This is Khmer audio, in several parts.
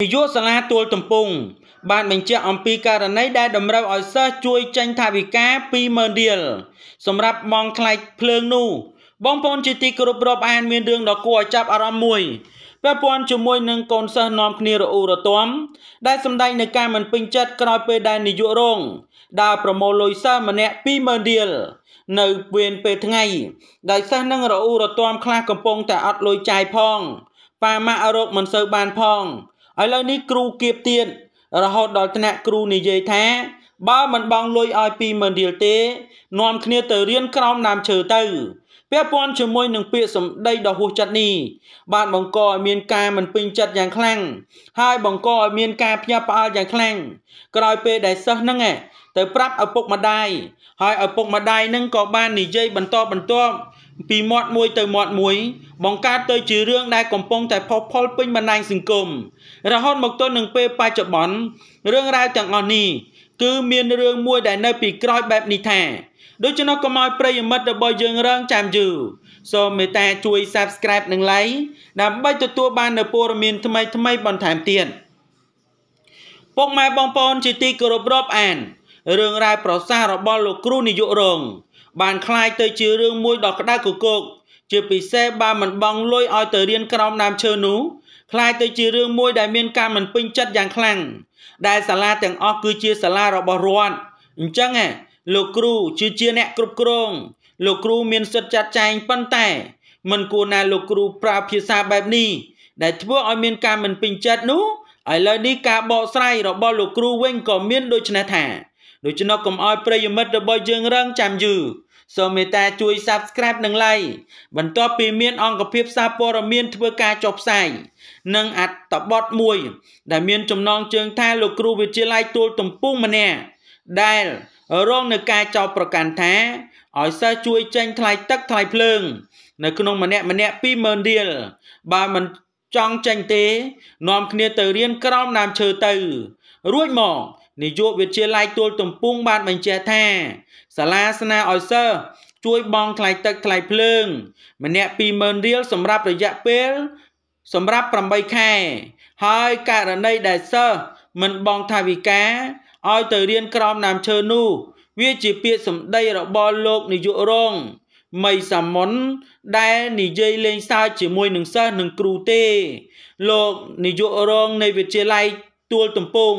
នាយកសាលាទួលទំពងបានបញ្ជាក់អំពីករណីដែលតម្រូវឲ្យសិស្សជួយចេញថវិកា20000រៀលសម្រាប់ម៉ោងថ្លៃភ្លើងនោះ បងប្អូនជាទីគោរពរាប់អានមានរឿងដ៏គួរឲ្យចាប់អារម្មណ៍មួយពាក់ព័ន្ធជាមួយនឹងកូនសិស្សនាំគ្នារអ៊ូរទាំដែលសម្ដែងនឹងការមិនពេញចិត្តក្រោយពេលដែលនាយករងដើរប្រមូលលុយសិស្សម្នាក់20000រៀលនៅវេនពេលថ្ងៃដែលសិស្សនឹងរអ៊ូរទាំខ្លះកំពុងតែអត់លុយចាយផងប៉ាម៉ាក់រកមិនសូវបានផងឥឡូវនេះគ្រូគៀបទៀតរហូតដល់ថ្នាក់គ្រូនិយាយថា បើមិនបងលុយឲ្យ20000រៀលទេ នាំគ្នាទៅរៀនក្រោមដើមឈើទៅពាក់ព័ន្ធជាមួយនឹងពាក្យសម្ដីដ៏ហួសចិត្តនេះបានបង្កឲ្យមានការមិនពេញចិត្តយ៉ាងខ្លាំងហើយបង្កឲ្យមានការភ្ញាក់ផ្អើលយ៉ាងខ្លាំងក្រោយពេលដែលសិស្សហ្នឹងទៅប្រាប់ឪពុកម្ដាយហើយឪពុកម្ដាយហ្នឹងក៏បាននិយាយបន្តបន្ទាប់ពីមាត់មួយទៅមាត់មួយបង្កើតទៅជារឿងដែលកំពុងតែផុសផុលពេញបណ្ដាញសង្គមរហូតមកទល់នឹងពេលបច្ចុប្បន្នរឿងរ៉ាវទាំងអស់នេះគឺមានរឿងមួយ ដែលនៅ ពីក្រោយបែបនេះថាដូច្នោះកុំឲ្យប្រិយមិត្តរបស់យើងរងចាំយូរសូមមេត្តាជួយ Subscribe និង Like ដើម្បីទទួលបាននូវព័ត៌មាន ថ្មីៗបន្ថែមទៀតពុកម៉ែបងប្អូនជាទីគោរពរាប់អានរឿងរ៉ាវប្រសាសន៍របស់លោកគ្រូនាយករងបានคล้ายទៅជារឿងមួយដ៏ក្តៅគគុកជាពិសេសបើមិនបងលុយឲ្យទៅរៀនក្រោមដើមឈើនោះคล้ายទៅជារឿងមួយដែលមានការមិនពេញចិត្តយ៉ាងខ្លាំងដែលសាលាទាំងអស់គឺជាសាលារបស់រដ្ឋអញ្ចឹងលោកគ្រូគឺជាអ្នកគ្រប់គ្រង លោកគ្រូមានសិទ្ធិចាត់ចែងប៉ុន្តែ មិនគួរណាលោកគ្រូប្រើភាសាបែបនេះដែលធ្វើឲ្យមានការមិនពេញចិត្តនោះឥឡូវនេះការបកស្រាយរបស់លោកគ្រូវិញក៏មានដូចនេះថាដូច្នោះកុំឲ្យប្រិយមិត្តរបស់យើងរងចាំយឺរសូមមេត្តាជួយ Subscribe និង Like បន្ទាប់ពីមានអង្គភាពសារព័ត៌មានធ្វើការចុះផ្សាយនិងអត្តបទមួយដែលមាន ចំណងជើងថាលោកគ្រូវិទ្យាល័យទួលទំពុងម្នាក់ដែលរងនឹងការចោទប្រកាន់ថាឲ្យសិស្សជួយចេញថ្លៃទឹកថ្លៃភ្លើងនៅក្នុងម្នាក់ម្នាក់20000រៀលបើមិនចង់ចេញទេនាំគ្នាទៅរៀនក្រោមដើមឈើទៅរួចមកនាយកវិទ្យាល័យទួលទំពុងបានបញ្ជាក់ថាសាលាស្នើឲ្យសិស្សជួយបង់ថ្លៃទឹកថ្លៃភ្លើង ម្នាក់20000រៀលសម្រាប់រយៈពេល សម្រាប់8ខែហើយករណីដែលសិស្សមិនបង់ថវិកាឲ្យទៅរៀនក្រោមដើមឈើនោះវាជាពាក្យសម្ដីរបស់លោកនាយករងមីសាមុនដែលនិយាយលេងសើចជាមួយនឹងសិស្សនិងគ្រូទេលោកនាយករងនៃវិទ្យាល័យទួលទំពង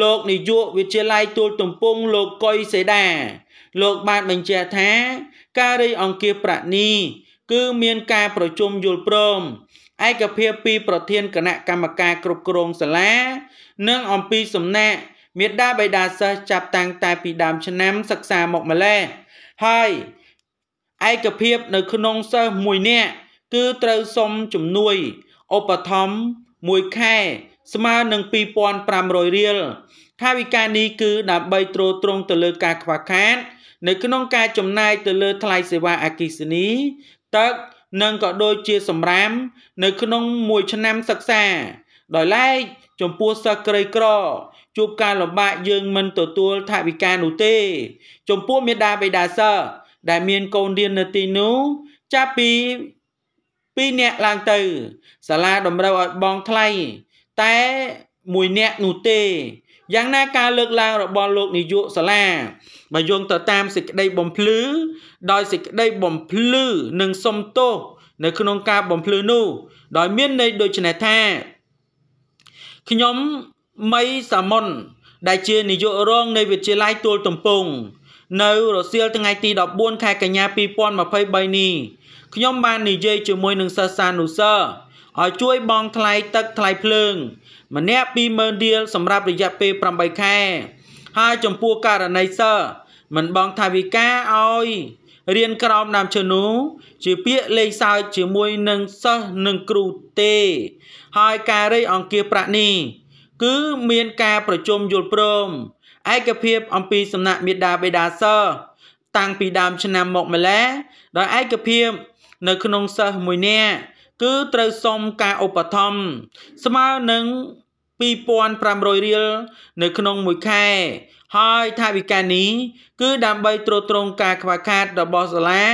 លោកនាយកវិទ្យាល័យទួលទំពងលោកកុយសេដាលោកបានបញ្ជាក់ថា ការរៃអង្គាសប្រាក់នេះគឺមានការប្រជុំយល់ព្រមឯកភាពពីប្រធានគណៈកម្មការគ្រប់គ្រងសាលា និងអំពីសំណាក់មេដាបៃតាសិស្សចាប់តាំងតែពីដើមឆ្នាំ សិក្សាមកម្លេះហើយឯកភាពនៅក្នុងសិស្សមួយនាក់គឺត្រូវសុំជំនួយឧបត្ថម្ភមួយខែស្មើនឹង2500រៀលថាវិការនេះគឺដើម្បីទ្រទ្រង់ទៅលើការខ្វះខាតនៅក្នុងការចំណាយទៅលើថ្លៃសេវាអគិសនីទឹកនិងក៏ដូចជាសម្រាមនៅក្នុងមួយឆ្នាំសិក្សា ដោយឡែកចំពោះសិស្សក្រីក្រ ជួបការលំបាកយើងមិនទទួលថវិកានោះទេចំពោះមេដាបេដាសិស្សដែលមានកូនរៀននៅទីនោះចាប់ពី2នាក់ឡើងទៅ សាលាតម្រូវឲ្យបងថ្លៃតែមួយនាក់នោះទេយ៉ាងណាការលើកឡើងរបស់លោកនាយកសាលាបើយោងទៅតាមសេចក្តីបំភ្លឺ ដោយសេចក្តីបំភ្លឺនិងសំទោសនៅក្នុងការបំភ្លឺនោះ ដោយមានន័យដូចនេះថាខ្ញុំមីសាមុនដែល ជានាយករងនៃវិទ្យាល័យទួលទំពងនៅ រសៀលថ្ងៃទី14ខែកញ្ញា2023នេះខ្ញុំបាននិយាយជាមួយនឹងសិស្សានុសិស្សឲ្យជួយបង់ថ្លៃទឹកថ្លៃភ្លើង ម្នាក់20000រៀលសម្រាប់រយៈពេល8ខែហើយចំពោះករណីសិស្សមិនបង់ថវិកាឲ្យរៀនក្រោមដើមឈើនោះជាពាក្យលេងសើចជាមួយនឹងសិស្សនិងគ្រូទេ ហើយការរៃអង្គាសប្រាក់នេះគឺមានការប្រជុំយល់ព្រមឯកភាពអំពីសំណាក់មេដាបេដាសិស្សតាំងពីដើមឆ្នាំមកម្លេះដោយឯកភាព នៅក្នុងសិស្សមួយនាក់គឺត្រូវសុំការឧបត្ថម្ភស្មើនឹង2500រៀលនៅក្នុងមួយខែហើយថាវិការនេះគឺ ដើម្បីទ្រទ្រង់ការខ្វះខាតរបស់សាលា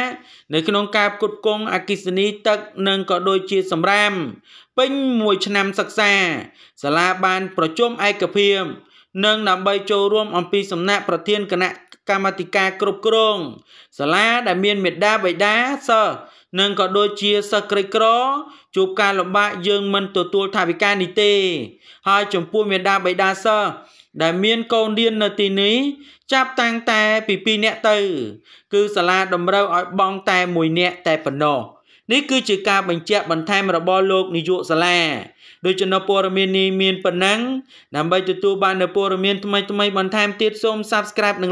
នៅក្នុងការផ្គត់ផ្គង់អគិសនីទឹកនិងក៏ដូចជាសម្រាមពេញមួយឆ្នាំសិក្សាសាលាបានប្រជុំឯកភាពនិងដើម្បីចូលរួម អំពីសំណាក់ប្រធានគណៈកម្មាធិការគ្រប់គ្រងសាលាដែលមានមេដាបៃតាសិស្សនិងក៏ដូចជាសិស្សក្រីក្រជួបការលំបាកយើងមិនទទួលថវិកានេះទេហើយចំពោះមេដាបៃតាសិស្សដែលមានកូនរៀននៅទីនេះចាប់តាំងតែពី2នាក់ទៅ គឺសាលាតម្រូវឲ្យបង់តែ1នាក់តែប៉ុណ្ណោះនេះគឺជាការបញ្ជាក់បន្ថែមរបស់លោកនាយកសាលាដូចជានៅព័ត៌មាននេះមានប៉ុណ្ណឹងដើម្បីទទួលបាននៅព័ត៌មានថ្មីៗបន្ថែមទៀតសូម Subscribe និង